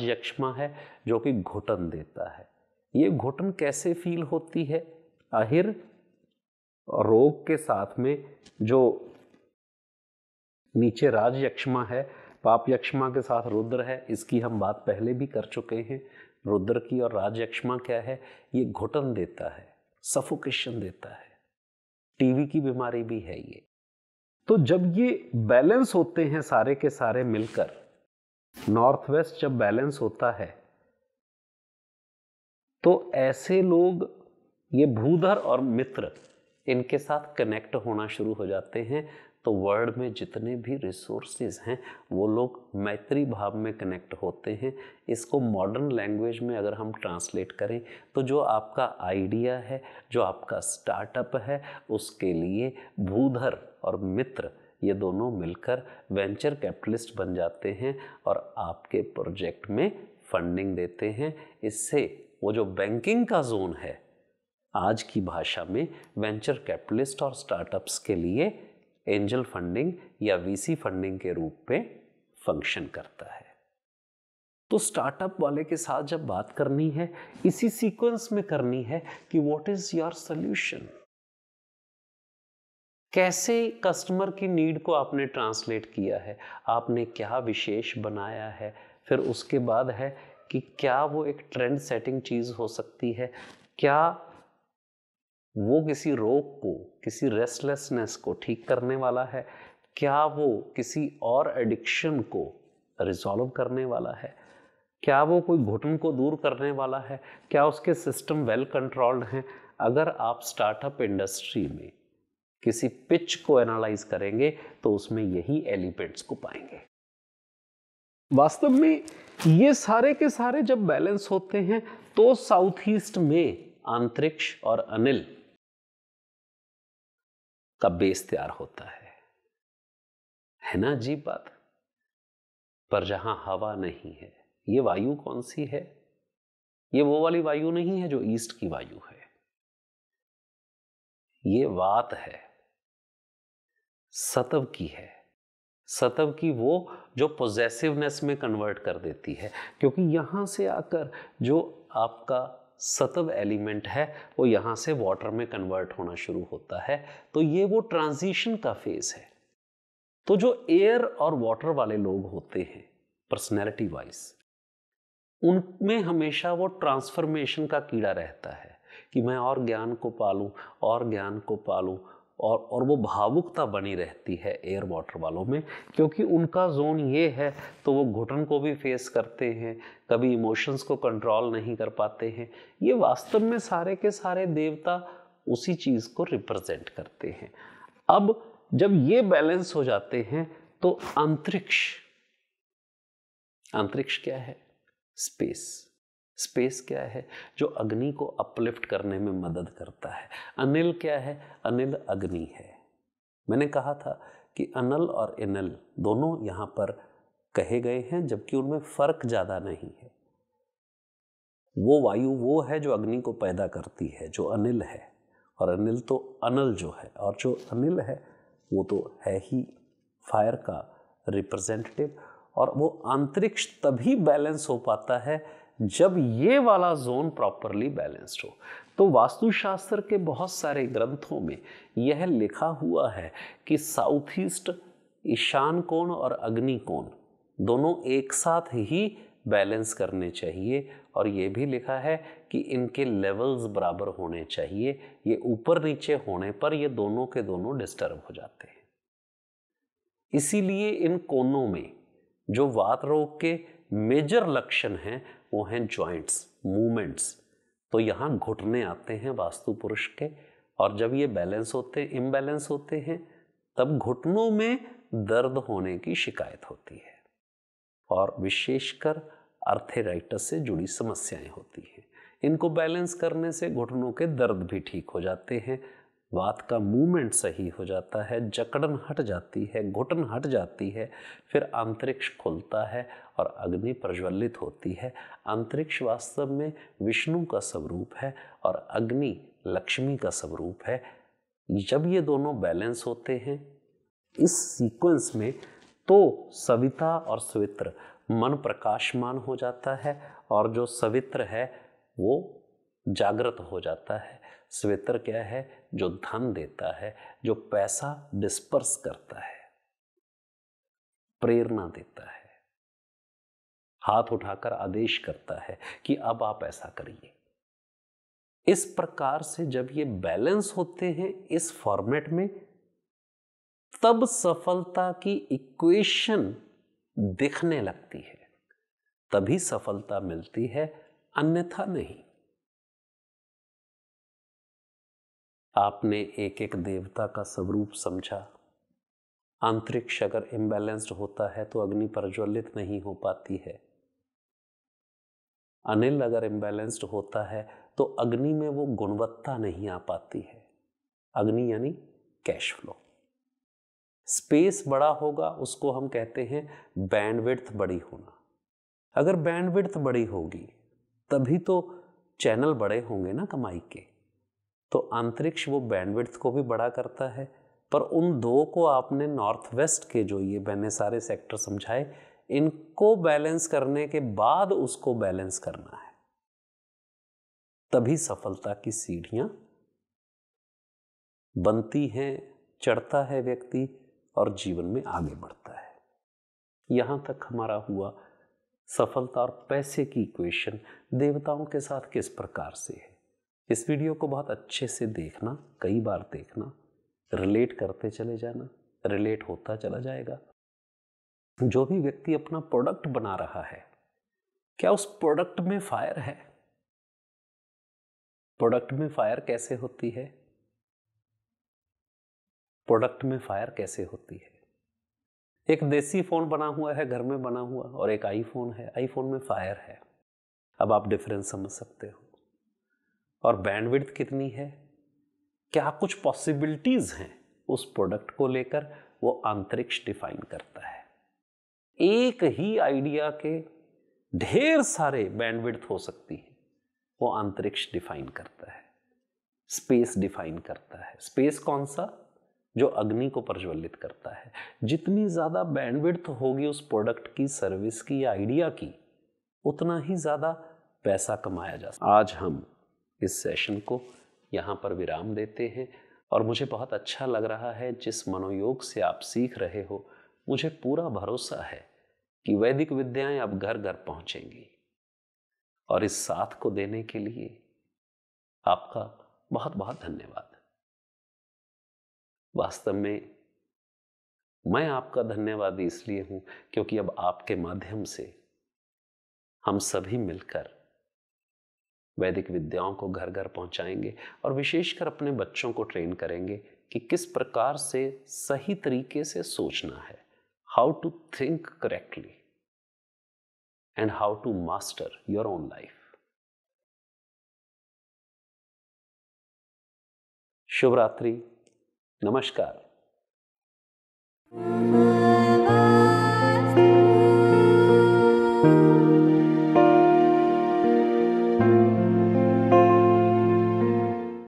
यक्षमा है जो कि घुटन देता है ये घुटन कैसे फील होती है आहिर रोग के साथ में जो नीचे यक्षमा है पाप यक्षमा के साथ रुद्र है इसकी हम बात पहले भी कर चुके हैं रुद्र की और यक्षमा क्या है ये घुटन देता है सफोकेशन देता है टीवी की बीमारी भी है ये तो जब ये बैलेंस होते हैं सारे के सारे मिलकर नॉर्थ वेस्ट जब बैलेंस होता है तो ऐसे लोग ये भूधर और मित्र इनके साथ कनेक्ट होना शुरू हो जाते हैं तो वर्ल्ड में जितने भी रिसोर्सेज हैं वो लोग मैत्री भाव में कनेक्ट होते हैं इसको मॉडर्न लैंग्वेज में अगर हम ट्रांसलेट करें तो जो आपका आइडिया है जो आपका स्टार्टअप है उसके लिए भूधर और मित्र ये दोनों मिलकर वेंचर कैपिटलिस्ट बन जाते हैं और आपके प्रोजेक्ट में फंडिंग देते हैं इससे वो जो बैंकिंग का जोन है आज की भाषा में वेंचर कैपिटलिस्ट और स्टार्टअप्स के लिए एंजल फंडिंग या वीसी फंडिंग के रूप में फंक्शन करता है तो स्टार्टअप वाले के साथ जब बात करनी है इसी सीक्वेंस में करनी है कि व्हाट इज़ योर सोल्यूशन कैसे कस्टमर की नीड को आपने ट्रांसलेट किया है आपने क्या विशेष बनाया है फिर उसके बाद है कि क्या वो एक ट्रेंड सेटिंग चीज़ हो सकती है क्या वो किसी रोग को किसी रेस्टलेसनेस को ठीक करने वाला है क्या वो किसी और एडिक्शन को रिजॉल्व करने वाला है क्या वो कोई घुटन को दूर करने वाला है क्या उसके सिस्टम वेल कंट्रोल्ड हैं अगर आप स्टार्टअप इंडस्ट्री में किसी पिच को एनालाइज करेंगे तो उसमें यही एलिमेंट्स को पाएंगे वास्तव में ये सारे के सारे जब बैलेंस होते हैं तो साउथ ईस्ट में अंतरिक्ष और अनिल का बेस तैयार होता है है ना अजीब बात पर जहां हवा नहीं है ये वायु कौन सी है ये वो वाली वायु नहीं है जो ईस्ट की वायु है ये वात है सतव की है सतव की वो जो पॉजेसिवनेस में कन्वर्ट कर देती है क्योंकि यहाँ से आकर जो आपका सतव एलिमेंट है वो यहाँ से वाटर में कन्वर्ट होना शुरू होता है तो ये वो ट्रांजिशन का फेज है तो जो एयर और वाटर वाले लोग होते हैं पर्सनैलिटी वाइज उनमें हमेशा वो ट्रांसफॉर्मेशन का कीड़ा रहता है कि मैं और ज्ञान को पालूं और ज्ञान को पालूं और और वो भावुकता बनी रहती है एयर वाटर वालों में क्योंकि उनका जोन ये है तो वो घुटन को भी फेस करते हैं कभी इमोशंस को कंट्रोल नहीं कर पाते हैं ये वास्तव में सारे के सारे देवता उसी चीज़ को रिप्रेजेंट करते हैं अब जब ये बैलेंस हो जाते हैं तो अंतरिक्ष अंतरिक्ष क्या है स्पेस स्पेस क्या है जो अग्नि को अपलिफ्ट करने में मदद करता है अनिल क्या है अनिल अग्नि है मैंने कहा था कि अनल और इनल दोनों यहाँ पर कहे गए हैं जबकि उनमें फर्क ज़्यादा नहीं है वो वायु वो है जो अग्नि को पैदा करती है जो अनिल है और अनिल तो अनल जो है और जो अनिल है वो तो है ही फायर का रिप्रेजेंटेटिव और वो अंतरिक्ष तभी बैलेंस हो पाता है जब ये वाला जोन प्रॉपरली बैलेंस्ड हो तो वास्तुशास्त्र के बहुत सारे ग्रंथों में यह लिखा हुआ है कि साउथ ईस्ट ईशान कोण और अग्नि कोण दोनों एक साथ ही बैलेंस करने चाहिए और ये भी लिखा है कि इनके लेवल्स बराबर होने चाहिए ये ऊपर नीचे होने पर ये दोनों के दोनों डिस्टर्ब हो जाते हैं इसीलिए इन कोनों में जो वात रोग के मेजर लक्षण हैं वो हैं जॉइंट्स मूवमेंट्स तो यहाँ घुटने आते हैं वास्तु पुरुष के और जब ये बैलेंस होते हैं इम्बैलेंस होते हैं तब घुटनों में दर्द होने की शिकायत होती है और विशेषकर अर्थेराइटस से जुड़ी समस्याएं होती हैं इनको बैलेंस करने से घुटनों के दर्द भी ठीक हो जाते हैं बात का मूवमेंट सही हो जाता है जकड़न हट जाती है घुटन हट जाती है फिर अंतरिक्ष खुलता है और अग्नि प्रज्वलित होती है अंतरिक्ष वास्तव में विष्णु का स्वरूप है और अग्नि लक्ष्मी का स्वरूप है जब ये दोनों बैलेंस होते हैं इस सीक्वेंस में तो सविता और सवित्र मन प्रकाशमान हो जाता है और जो सवित्र है वो जागृत हो जाता है स्वेतर क्या है जो धन देता है जो पैसा डिस्पर्स करता है प्रेरणा देता है हाथ उठाकर आदेश करता है कि अब आप ऐसा करिए इस प्रकार से जब ये बैलेंस होते हैं इस फॉर्मेट में तब सफलता की इक्वेशन दिखने लगती है तभी सफलता मिलती है अन्यथा नहीं आपने एक एक देवता का स्वरूप समझा आंतरिक्ष अगर इम्बैलेंस्ड होता है तो अग्नि प्रज्वलित नहीं हो पाती है अनिल अगर इम्बैलेंस्ड होता है तो अग्नि में वो गुणवत्ता नहीं आ पाती है अग्नि यानी कैश फ्लो स्पेस बड़ा होगा उसको हम कहते हैं बैंडविड्थ बड़ी होना अगर बैंडविड्थ बड़ी होगी तभी तो चैनल बड़े होंगे ना कमाई के तो अंतरिक्ष वो बैंडविड्थ को भी बड़ा करता है पर उन दो को आपने नॉर्थ वेस्ट के जो ये मैंने सारे सेक्टर समझाए इनको बैलेंस करने के बाद उसको बैलेंस करना है तभी सफलता की सीढ़ियां बनती हैं चढ़ता है व्यक्ति और जीवन में आगे बढ़ता है यहां तक हमारा हुआ सफलता और पैसे की इक्वेशन देवताओं के साथ किस प्रकार से है इस वीडियो को बहुत अच्छे से देखना कई बार देखना रिलेट करते चले जाना रिलेट होता चला जाएगा जो भी व्यक्ति अपना प्रोडक्ट बना रहा है क्या उस प्रोडक्ट में फायर है प्रोडक्ट में फायर कैसे होती है प्रोडक्ट में फायर कैसे होती है एक देसी फ़ोन बना हुआ है घर में बना हुआ और एक आईफोन है आईफोन में फायर है अब आप डिफरेंस समझ सकते हो और बैंडविड्थ कितनी है क्या कुछ पॉसिबिलिटीज़ हैं उस प्रोडक्ट को लेकर वो अंतरिक्ष डिफाइन करता है एक ही आइडिया के ढेर सारे बैंडविड्थ हो सकती है वो अंतरिक्ष डिफाइन करता है स्पेस डिफाइन करता है स्पेस कौन सा जो अग्नि को प्रज्वलित करता है जितनी ज़्यादा बैंडविड्थ होगी उस प्रोडक्ट की सर्विस की आइडिया की उतना ही ज़्यादा पैसा कमाया जा सकता आज हम इस सेशन को यहाँ पर विराम देते हैं और मुझे बहुत अच्छा लग रहा है जिस मनोयोग से आप सीख रहे हो मुझे पूरा भरोसा है कि वैदिक विद्याएं अब घर घर पहुंचेंगी और इस साथ को देने के लिए आपका बहुत बहुत धन्यवाद वास्तव में मैं आपका धन्यवाद इसलिए हूं क्योंकि अब आपके माध्यम से हम सभी मिलकर वैदिक विद्याओं को घर घर पहुंचाएंगे और विशेषकर अपने बच्चों को ट्रेन करेंगे कि किस प्रकार से सही तरीके से सोचना है how to think correctly and how to master your own life शुभ रात्रि नमस्कार